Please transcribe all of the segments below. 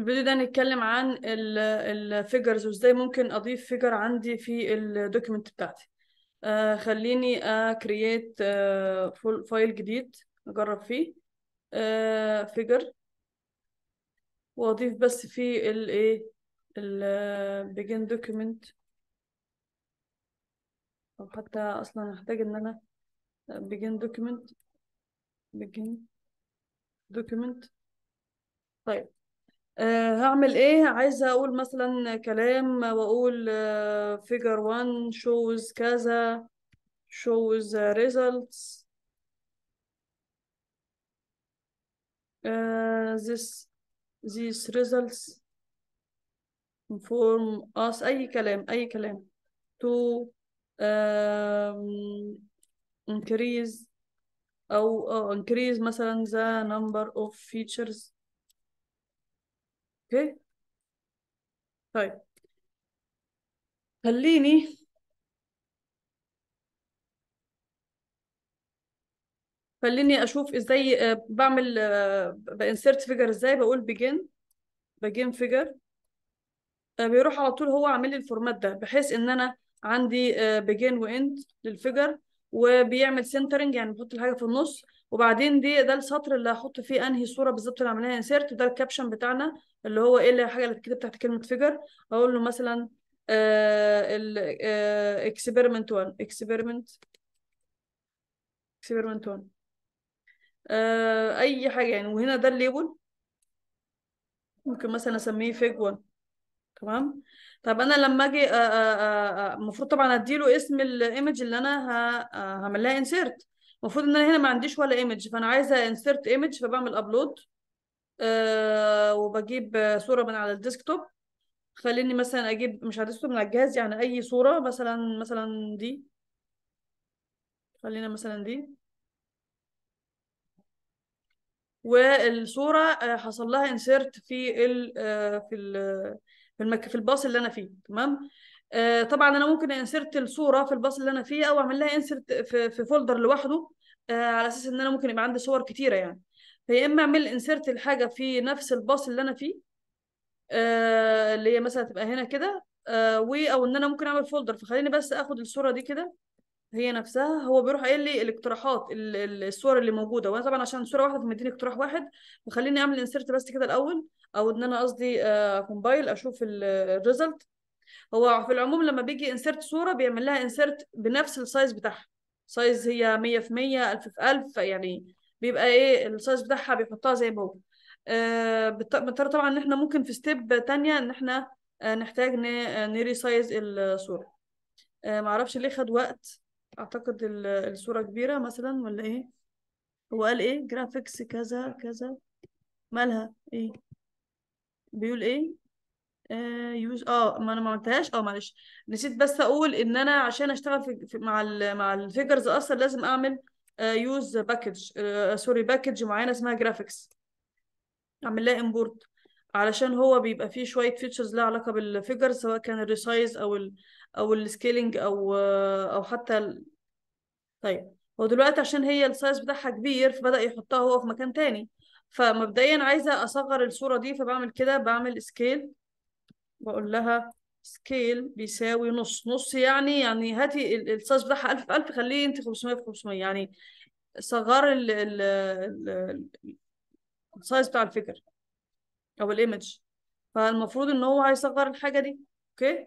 الفيديو ده نتكلم عن الفيجرز وازاي ممكن اضيف فيجر عندي في الدوكيمنت بتاعتي آه خليني اكرييت آه فايل آه، جديد اجرب فيه آه فيجر واضيف بس فيه الايه البيجن دوكيمنت او حتى اصلا هحتاج ان انا بيجن دوكيمنت بيجن دوكيمنت طيب هعمل ايه عايزه اقول مثلا كلام واقول figure 1 shows كذا shows results this these results inform us اي كلام اي كلام to increase او increase مثلا the number of features اوكي طيب خليني خليني اشوف ازاي آه، بعمل آه، بانسرت فيجر ازاي بقول بيجن بيجن فيجر بيروح على طول هو عامل لي الفورمات ده بحيث ان انا عندي بيجن واند للفيجر وبيعمل سنترنج يعني بحط الحاجه في النص وبعدين دي ده السطر اللي هحط فيه انهي صوره بالظبط اللي عملناها انسيرت وده الكابشن بتاعنا اللي هو ايه الحاجه اللي اتكتبت تحت كلمه فيجر اقول له مثلا اكسبيرمنت 1 اكسبيرمنت اكسبيرمنت 1 اي حاجه يعني وهنا ده الليبل ممكن مثلا اسميه فيج 1 تمام طب انا لما اجي المفروض طبعا اديله اسم الايمج اللي انا هعمل لها انسيرت المفروض ان انا هنا ما عنديش ولا ايمج فانا عايزه انسيرت ايمج فبعمل ابلود وبجيب صوره من على الديسكتوب خليني مثلا اجيب مش على الديسكتوب من على الجهاز يعني اي صوره مثلا مثلا دي خلينا مثلا دي والصوره حصل لها انسيرت في ال في ال في المك... في الباص اللي انا فيه تمام آه طبعا انا ممكن انسرت الصوره في الباص اللي انا فيه او اعمل لها انسرت في, في فولدر لوحده آه على اساس ان انا ممكن يبقى عندي صور كتيره يعني فيا اما اعمل انسرت الحاجه في نفس الباص اللي انا فيه آه اللي هي مثلا تبقى هنا كده آه او ان انا ممكن اعمل فولدر فخليني بس اخد الصوره دي كده هي نفسها هو بيروح قايل لي الاقتراحات الصور اللي موجوده وانا طبعا عشان صوره واحده فمديني اقتراح واحد فخليني اعمل انسيرت بس كده الاول او ان انا قصدي كومبايل آه، اشوف الريزلت هو في العموم لما بيجي انسيرت صوره بيعمل لها انسيرت بنفس السايز بتاعها سايز هي 100 في 100 1000 في 1000 يعني بيبقى ايه السايز بتاعها بيحطها زي ما هو آه بنضطر طبعا ان احنا ممكن في ستيب ثانيه ان احنا آه، نحتاج نريسايز الصوره آه، معرفش ليه خد وقت اعتقد الصورة كبيرة مثلا ولا ايه هو قال ايه جرافيكس كذا كذا مالها ايه بيقول ايه آه يوز اه ما انا ما عملتهاش اه معلش نسيت بس اقول ان انا عشان اشتغل في, مع الـ مع الفيجرز اصلا لازم اعمل يوز باكج سوري باكج معينه اسمها جرافيكس اعمل لها امبورت علشان هو بيبقى فيه شويه فيتشرز لها علاقه بالفيجر سواء كان الريسايز او ال او السكيلينج او او حتى ال... طيب هو دلوقتي عشان هي السايز بتاعها كبير فبدا يحطها هو في مكان تاني فمبدئيا عايزه اصغر الصوره دي فبعمل كده بعمل سكيل بقول لها سكيل بيساوي نص نص يعني يعني هاتي السايز بتاعها 1000 في 1000 خليه انت 500 في 500 يعني صغر ال ال السايز بتاع الفكر او الايمج فالمفروض ان هو هيصغر الحاجه دي اوكي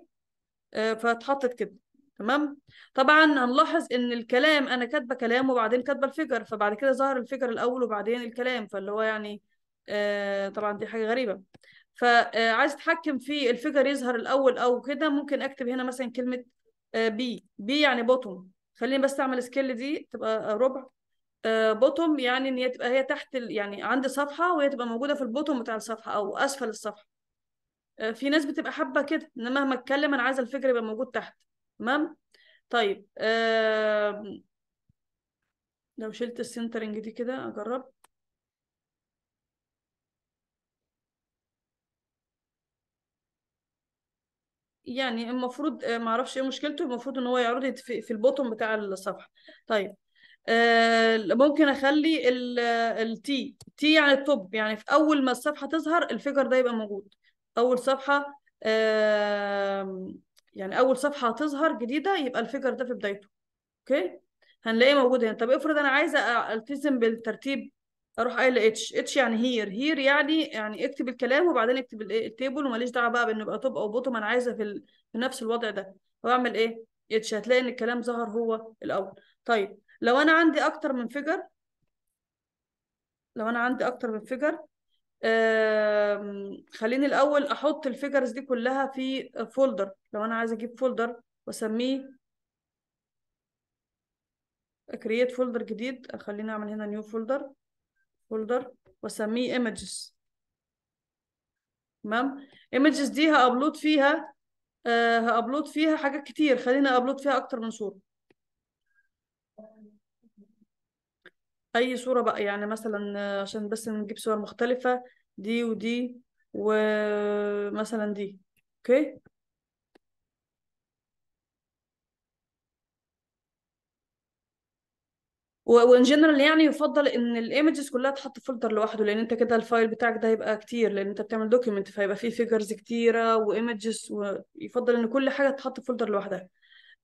آه فاتحطت كده تمام طبعا هنلاحظ ان الكلام انا كاتبه كلام وبعدين كاتبه الفيجر فبعد كده ظهر الفيجر الاول وبعدين الكلام فاللي هو يعني آه طبعا دي حاجه غريبه فعايز آه، اتحكم في الفيجر يظهر الاول او كده ممكن اكتب هنا مثلا كلمه بي آه، بي يعني بوتوم خليني بس اعمل سكيل دي تبقى ربع بوتوم آه، يعني ان هي تبقى هي تحت يعني عندي صفحه وهي تبقى موجوده في البوتوم بتاع الصفحه او اسفل الصفحه آه، في ناس بتبقى حابه كده ان مهما اتكلم انا عايزه الفكر يبقى موجود تحت تمام طيب لو شلت السنترنج دي كده اجرب يعني المفروض آه، معرفش ايه مشكلته المفروض ان هو يعرض في, في البوتوم بتاع الصفحه طيب آه، ممكن اخلي التي تي يعني التوب يعني في اول ما الصفحه تظهر الفيجر ده يبقى موجود اول صفحه يعني اول صفحه هتظهر جديده يبقى الفيجر ده في بدايته اوكي هنلاقيه موجود هنا طب افرض انا عايزه التزم بالترتيب اروح قايله اتش اتش يعني هير هير يعني يعني اكتب الكلام وبعدين اكتب الايه التيبل وماليش دعوه بقى بانه يبقى توب او بوتوم انا عايزه في, ال... في نفس الوضع ده واعمل ايه اتش هتلاقي ان الكلام ظهر هو الاول طيب لو انا عندي اكتر من فيجر لو انا عندي اكتر من فيجر خليني الاول احط الفيجرز دي كلها في فولدر لو انا عايزه اجيب فولدر واسميه اكريت فولدر جديد خليني اعمل هنا نيو فولدر فولدر واسميه images تمام ايمجز دي هابلود فيها آه، هابلود فيها حاجات كتير خليني ابلود فيها اكتر من صوره اي صورة بقى يعني مثلا عشان بس نجيب صور مختلفة دي ودي ومثلا دي اوكي وان جنرال يعني يفضل ان الايمجز كلها تحط في فولدر لوحده لان انت كده الفايل بتاعك ده هيبقى كتير لان انت بتعمل دوكيمنت فهيبقى فيه فيجرز كتيره وايمجز ويفضل ان كل حاجه تتحط في فولدر لوحدها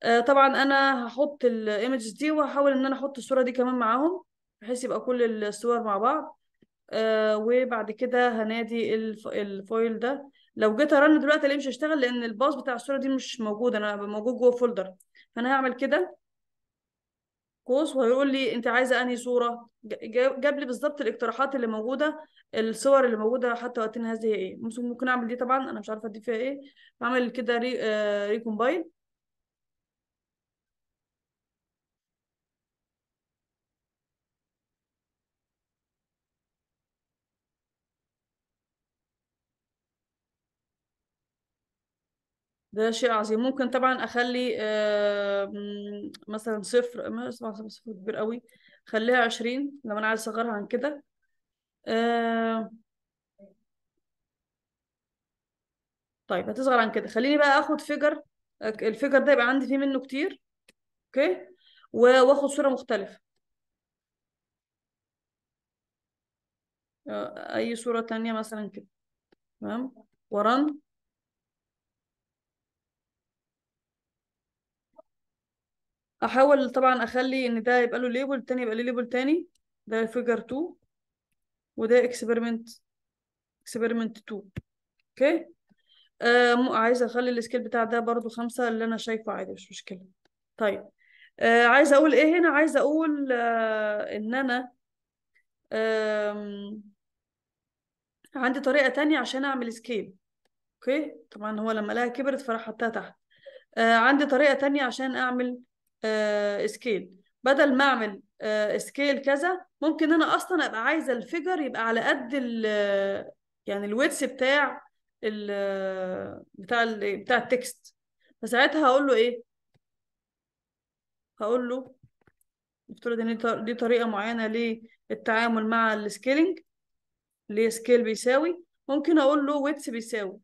آه، طبعا انا هحط الايمجز دي وهحاول ان انا احط الصوره دي كمان معاهم بحيث يبقى كل الصور مع بعض آه وبعد كده هنادي الف... الفويل ده لو جيت ارن دلوقتي الاقيه مش هيشتغل لان الباص بتاع الصوره دي مش موجود انا موجود جوه فولدر فانا هعمل كده قوس وهيقول لي انت عايزه انهي صوره جاب لي بالظبط الاقتراحات اللي موجوده الصور اللي موجوده حتى وقتنا هذه هي ايه ممكن اعمل دي طبعا انا مش عارفه دي فيها ايه بعمل كده ري... آه... ريكومبايل ده شيء عظيم ممكن طبعا اخلي آه، مثلا صفر ما صفر كبير قوي خليها عشرين لو انا عايز اصغرها عن كده آه، طيب هتصغر عن كده خليني بقى اخد فيجر الفيجر ده يبقى عندي فيه منه كتير اوكي واخد صورة مختلفة آه، اي صورة تانية مثلا كده تمام ورن احاول طبعا اخلي ان ده يبقى له ليبل تاني يبقى له ليبل تاني ده فيجر 2 وده اكسبيرمنت اكسبيرمنت 2 اوكي آه عايزه اخلي السكيل بتاع ده برضو خمسة اللي انا شايفه عادي مش مشكله طيب آه عايزه اقول ايه هنا عايزه اقول آه ان انا آه عندي طريقه تانية عشان اعمل سكيل اوكي طبعا هو لما لقاها كبرت فراح حطها تحت آه عندي طريقه تانية عشان اعمل سكيل آه، بدل ما اعمل سكيل آه، كذا ممكن انا اصلا ابقى عايزه الفيجر يبقى على قد ال يعني الويتس بتاع ال بتاع الـ بتاع التكست فساعتها هقول له ايه هقول له افترض ان دي طريقه معينه للتعامل مع السكيلينج اللي هي سكيل بيساوي ممكن اقول له ويتس بيساوي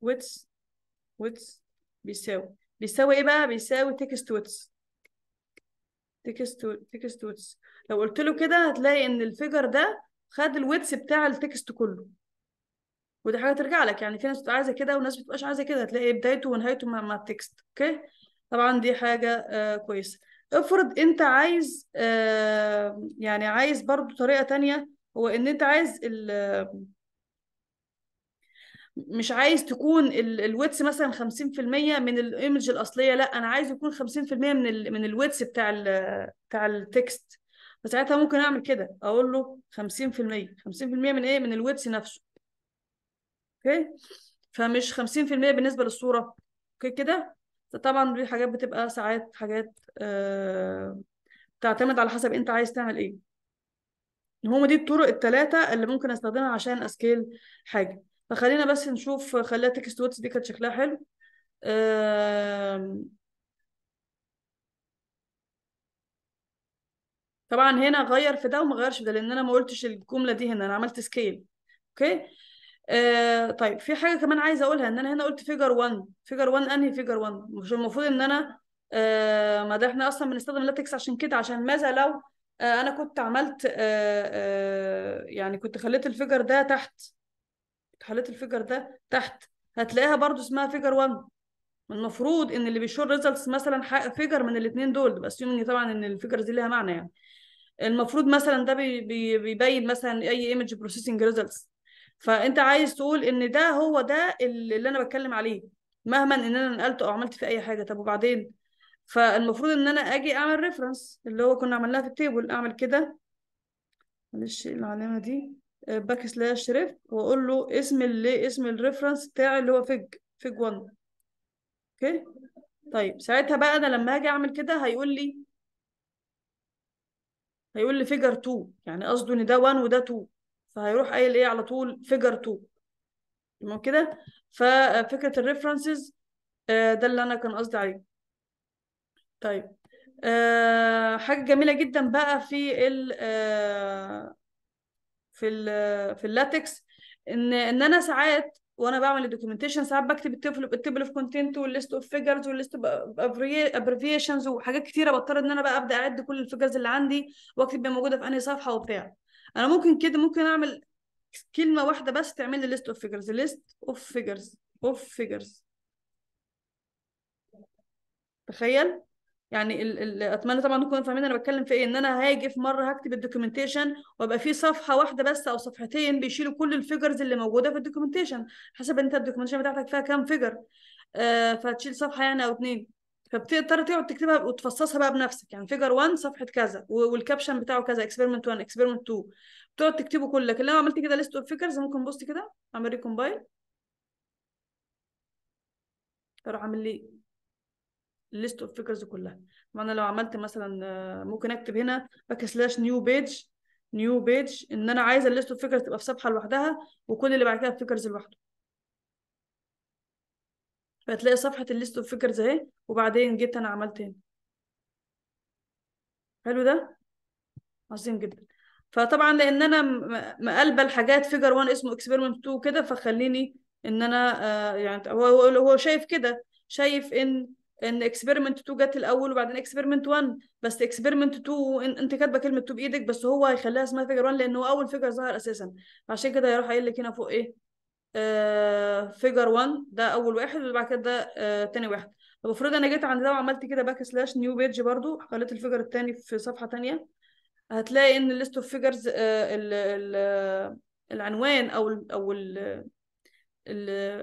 ويتس ويتس بيساوي بيساوي ايه بقى بيساوي تكست ويتس تكست تكست ويتس لو قلت له كده هتلاقي ان الفيجر ده خد الويتس بتاع التكست كله ودي حاجه ترجع لك يعني في ناس بتبقى عايزه كده وناس بتبقاش عايزه كده هتلاقي بدايته ونهايته مع, مع التكست اوكي طبعا دي حاجه آه كويسه افرض انت عايز آه يعني عايز برضو طريقه تانية هو ان انت عايز ال مش عايز تكون الويتس مثلا 50% من الايمج الاصليه لا انا عايز يكون 50% من الـ من الويتس بتاع الـ بتاع التكست فساعتها ممكن اعمل كده اقول له 50% 50% من ايه من الويتس نفسه اوكي فمش 50% بالنسبه للصوره اوكي كده طبعا دي حاجات بتبقى ساعات حاجات آه تعتمد على حسب انت عايز تعمل ايه هما دي الطرق الثلاثه اللي ممكن استخدمها عشان اسكيل حاجه فخلينا بس نشوف خليها تكست واتس دي كانت شكلها حلو طبعا هنا غير في ده وما غيرش في ده لان انا ما قلتش الجمله دي هنا انا عملت سكيل اوكي آه طيب في حاجه كمان عايزه اقولها ان انا هنا قلت فيجر 1 فيجر 1 انهي فيجر 1 مش المفروض ان انا آه ما ده احنا اصلا بنستخدم لاتكس عشان كده عشان ماذا لو آه انا كنت عملت آه آه يعني كنت خليت الفيجر ده تحت حليت الفيجر ده تحت هتلاقيها برضو اسمها فيجر 1 المفروض ان اللي بيشور ريزلتس مثلا فيجر من الاثنين دول بس يومنج طبعا ان الفيجرز دي ليها معنى يعني المفروض مثلا ده بي بي بيبين مثلا اي ايمج بروسيسنج ريزلتس فانت عايز تقول ان ده هو ده اللي انا بتكلم عليه مهما ان انا نقلت او عملت فيه اي حاجه طب وبعدين فالمفروض ان انا اجي اعمل ريفرنس اللي هو كنا عملناها في التيبل اعمل كده معلش إيه العلامه دي باك سلاش ريف واقول له اسم اللي اسم الريفرنس بتاعي اللي هو فيج فيج 1 اوكي طيب ساعتها بقى انا لما هاجي اعمل كده هيقول لي هيقول لي فيجر 2 يعني قصده ان ده 1 وده 2 فهيروح قايل ايه على طول فيجر 2 تمام كده ففكره الريفرنسز آه، ده اللي انا كان قصدي عليه طيب آه، حاجه جميله جدا بقى في ال آه، في في اللاتكس ان ان انا ساعات وانا بعمل الدوكيومنتيشن ساعات بكتب التبل التبل اوف كونتنت والليست اوف فيجرز والليست ابريفيشنز وحاجات كتيره بضطر ان انا بقى ابدا اعد كل الفيجرز اللي عندي واكتب هي موجوده في انهي صفحه وبتاع انا ممكن كده ممكن اعمل كلمه واحده بس تعمل لي ليست اوف فيجرز ليست اوف فيجرز اوف فيجرز تخيل يعني ال ال اتمنى طبعا نكون فاهمين انا بتكلم في ايه ان انا هاجي في مره هكتب الدوكيومنتيشن وابقى في صفحه واحده بس او صفحتين بيشيلوا كل الفيجرز اللي موجوده في الدوكيومنتيشن حسب انت الدوكيومنتيشن بتاعتك فيها كام فيجر آه فتشيل صفحه يعني او اتنين فبتضطر تقعد تكتبها وتفصصها بقى بنفسك يعني فيجر 1 صفحه كذا والكابشن بتاعه كذا اكسبيرمنت 1 اكسبيرمنت 2 بتقعد تكتبه كله لكن لو عملت كده ليست اوف فيجرز ممكن بوست كده اعمل ريكومبايل اروح اعمل لي الليست اوف فيكرز كلها ما انا لو عملت مثلا آه، ممكن اكتب هنا باك سلاش نيو بيج نيو بيج ان انا عايزه الليست اوف فيكرز تبقى في صفحه لوحدها وكل اللي بعد كده فيكرز لوحده فتلاقي صفحه الليست اوف فيكرز اهي وبعدين جيت انا عملت هنا حلو ده عظيم جدا فطبعا لان انا مقلبه الحاجات فيجر 1 اسمه اكسبيرمنت 2 كده فخليني ان انا آه، يعني هو هو شايف كده شايف ان ان اكسبيرمنت 2 جت الاول وبعدين اكسبيرمنت 1 بس اكسبيرمنت 2 انت كاتبه كلمه 2 بايدك بس هو هيخليها اسمها فيجر 1 لان هو اول فيجر ظهر اساسا عشان كده هيروح قايل لك هنا فوق ايه فيجر آه، 1 ده اول واحد وبعد كده ده آه، تاني واحد طب افرض انا جيت عند ده وعملت كده باك سلاش نيو بيج برضو خليت الفيجر التاني في صفحه تانية هتلاقي ان الليست اوف فيجرز العنوان او الـ او ال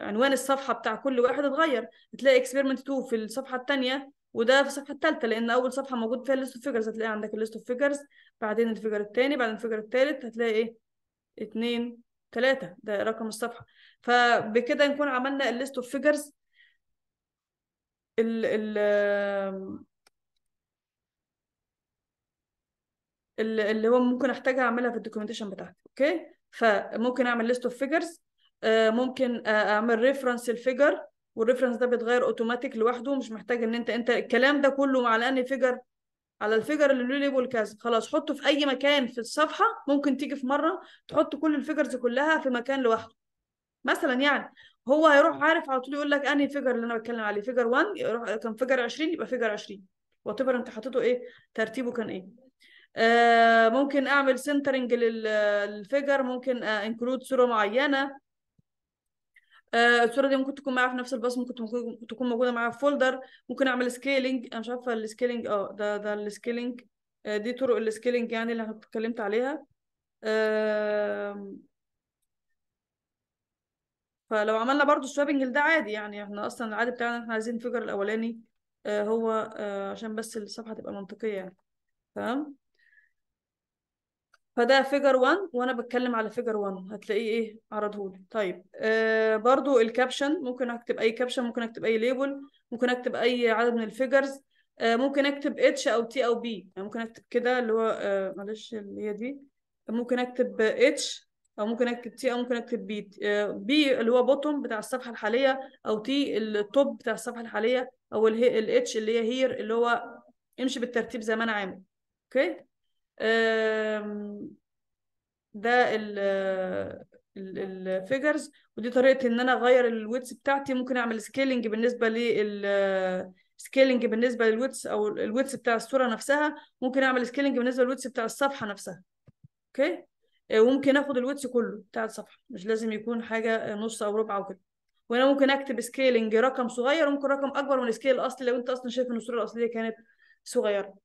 عنوان الصفحه بتاع كل واحد اتغير تلاقي اكسبيرمنت 2 في الصفحه الثانيه وده في الصفحه الثالثه لان اول صفحه موجود فيها الليست اوف فيجرز هتلاقي عندك الليست اوف فيجرز بعدين الفيجر الثاني بعدين الفيجر الثالث هتلاقي ايه اثنين ثلاثة ده رقم الصفحة فبكده نكون عملنا الليست اوف فيجرز ال ال اللي هو ممكن احتاجها اعملها في الدوكيومنتيشن بتاعتي اوكي فممكن اعمل ليست اوف فيجرز آه، ممكن آه، اعمل ريفرنس الفيجر والريفرنس ده بيتغير اوتوماتيك لوحده مش محتاج ان انت انت الكلام ده كله مع الان فيجر على الفيجر اللي له ليبل كذا خلاص حطه في اي مكان في الصفحه ممكن تيجي في مره تحط كل الفيجرز كلها في مكان لوحده مثلا يعني هو هيروح عارف على طول يقول لك انهي فيجر اللي انا بتكلم عليه فيجر 1 يروح كان فيجر 20 يبقى فيجر 20 وات انت حطيته ايه ترتيبه كان ايه آه ممكن اعمل سنترنج للفيجر ممكن انكلود آه، صوره معينه آه، الصوره دي ممكن تكون معايا في نفس الباص ممكن تكون موجوده معايا في فولدر ممكن اعمل سكيلينج انا مش عارفه السكيلينج اه ده ده السكيلينج آه، دي طرق السكيلينج يعني اللي انا اتكلمت عليها فلو عملنا برضو السوابنج ده عادي يعني احنا اصلا العادي بتاعنا احنا عايزين الفيجر الاولاني آه، هو عشان بس الصفحه تبقى منطقيه يعني تمام فده فيجر 1 وانا بتكلم على فيجر 1 هتلاقيه ايه عرضه لي طيب آه برضو الكابشن ممكن اكتب اي كابشن ممكن اكتب اي ليبل ممكن اكتب اي عدد من الفيجرز آه ممكن اكتب اتش او تي او بي يعني ممكن اكتب كده اللي هو آه معلش اللي هي دي ممكن اكتب اتش او ممكن اكتب تي او ممكن اكتب بي بي آه، اللي هو بوتوم بتاع الصفحه الحاليه او تي التوب بتاع الصفحه الحاليه او الاتش اللي هي هير اللي هو امشي بالترتيب زي ما انا عامل اوكي ده ال الفيجرز ودي طريقه ان انا اغير الويتس بتاعتي ممكن اعمل سكيلنج بالنسبه لل سكيلنج بالنسبه للويتس او الويتس بتاع الصوره نفسها ممكن اعمل سكيلنج بالنسبه للويتس بتاع الصفحه نفسها اوكي وممكن آه، اخد الويتس كله بتاع الصفحه مش لازم يكون حاجه نص او ربع او كده وانا ممكن اكتب سكيلنج رقم صغير وممكن رقم اكبر من السكيل الاصلي لو انت اصلا شايف ان الصوره الاصليه كانت صغيره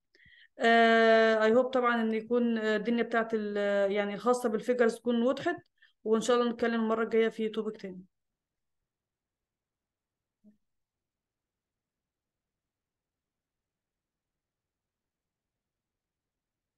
اي آه، هوب طبعا ان يكون آه، الدنيا بتاعت آه، يعني الخاصه بالفيجرز تكون وضحت وان شاء الله نتكلم المره الجايه في توبك تاني